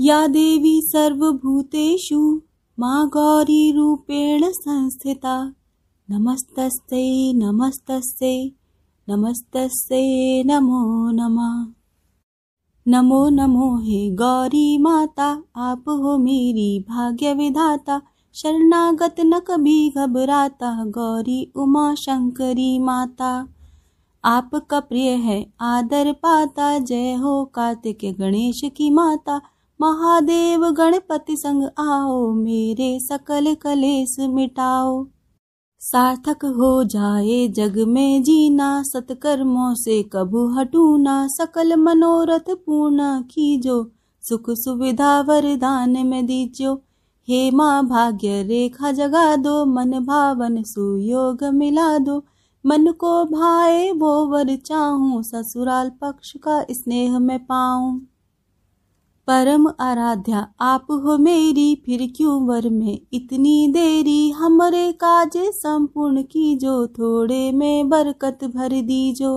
या देवी सर्वभूतेषु मा गौरीरूपेण संस्थिता नमस्तस्यै नमस्तस्यै नमस्तस्यै नमो नमः नमो नमो हे गौरी माता आप हो मेरी भाग्य विधाता शरणागत न कभी घबराता गौरी उमा शंकरी माता आपका प्रिय है आदर पाता जय हो कार्तिक गणेश की माता महादेव गणपति संग आओ मेरे सकल कलेस मिटाओ सार्थक हो जाए जग में जीना सत्कर्मों से कभू हटूना सकल मनोरथ पूर्ण कीजो सुख सुविधा वरदान में दीजो हे माँ भाग्य रेखा जगा दो मन भावन सुयोग मिला दो मन को भाए वो वर चाहूं ससुराल पक्ष का स्नेह में पाऊं परम आराध्या आप हो मेरी फिर क्यों वर में इतनी देरी हमरे काज संपूर्ण की जो थोड़े में बरकत भर दीजो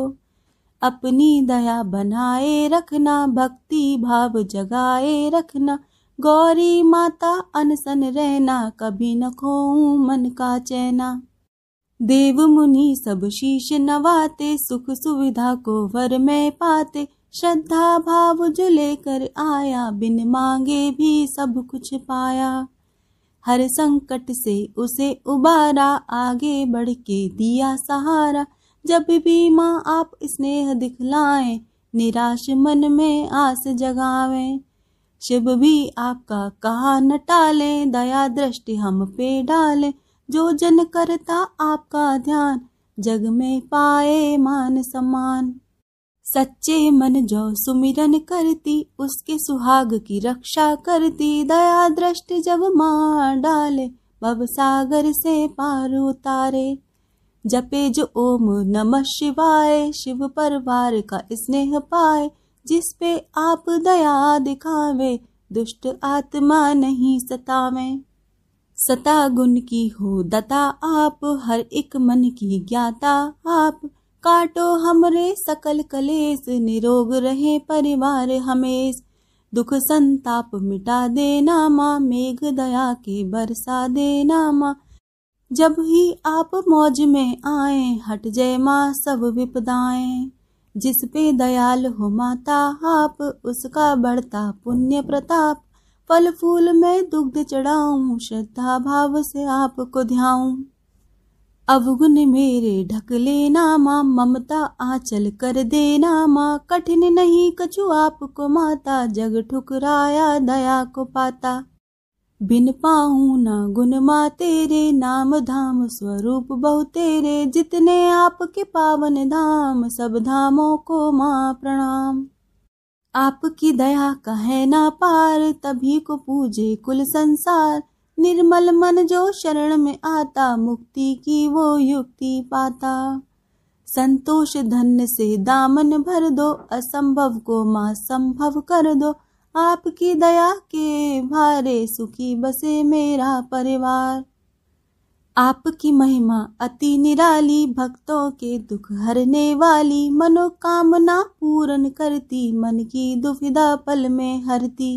अपनी दया बनाए रखना भक्ति भाव जगाए रखना गौरी माता अनसन रहना कभी न खो मन का चैना देव मुनि सब शीश नवाते सुख सुविधा को वर में पाते श्रद्धा भाव जो लेकर आया बिन मांगे भी सब कुछ पाया हर संकट से उसे उबारा आगे बढ़ के दिया सहारा जब भी माँ आप स्नेह दिखलाएं निराश मन में आस जगावें शिव भी आपका कहा न टाले दया दृष्टि हम पे डाले जो जन करता आपका ध्यान जग में पाए मान सम्मान सच्चे मन जो सुमिरन करती उसके सुहाग की रक्षा करती दया दृष्टि जब मार डाले भव सागर से पार उतारे जपे जो ओम नमः शिवाय शिव परिवार का स्नेह पाए जिस पे आप दया दिखावे दुष्ट आत्मा नहीं सतावे सता गुण की हो दता आप हर एक मन की ज्ञाता आप काटो हमरे सकल कलेस निरोग रहे परिवार हमेश दुख संताप मिटा देना माँ मेघ दया की बरसा देना माँ जब ही आप मौज में आए हट जय माँ सब विपदाएं जिस पे दयाल हो माता आप उसका बढ़ता पुण्य प्रताप फल फूल में दुग्ध चढ़ाऊं श्रद्धा भाव से आपको ध्याऊं अवगुण मेरे ढक लेना माँ ममता आंचल कर देना माँ कठिन नहीं कछु आपको माता जग ठुकराया दया को पाता बिन पाऊ ना गुण माँ तेरे नाम धाम स्वरूप बहु तेरे जितने आपके पावन धाम सब धामों को माँ प्रणाम आपकी दया का है ना पार तभी को पूजे कुल संसार निर्मल मन जो शरण में आता मुक्ति की वो युक्ति पाता संतोष धन से दामन भर दो असंभव को मां संभव कर दो आपकी दया के भारे सुखी बसे मेरा परिवार आपकी महिमा अति निराली भक्तों के दुख हरने वाली मनोकामना पूर्ण करती मन की दुविधा पल में हरती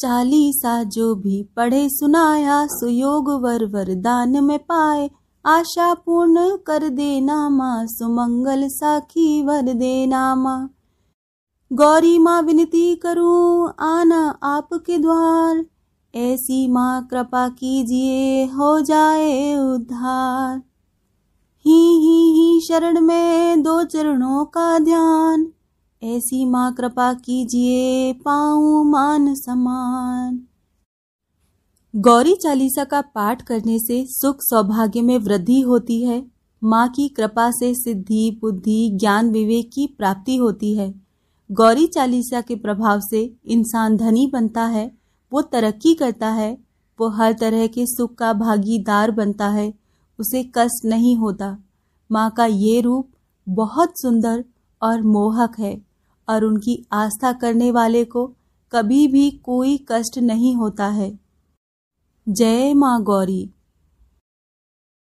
चालीसा जो भी पढ़े सुनाया सुयोग वर वरदान में पाए आशा पूर्ण कर देना माँ सुमंगल साखी वर देना माँ गौरी माँ विनती करूँ आना आपके द्वार ऐसी माँ कृपा कीजिए हो जाए उद्धार ही ही ही शरण में दो चरणों का ध्यान ऐसी माँ कृपा कीजिए पाऊ मान समान गौरी चालीसा का पाठ करने से सुख सौभाग्य में वृद्धि होती है माँ की कृपा से सिद्धि बुद्धि ज्ञान विवेक की प्राप्ति होती है गौरी चालीसा के प्रभाव से इंसान धनी बनता है वो तरक्की करता है वो हर तरह के सुख का भागीदार बनता है उसे कष्ट नहीं होता माँ का ये रूप बहुत सुंदर और मोहक है और उनकी आस्था करने वाले को कभी भी कोई कष्ट नहीं होता है जय माँ गौरी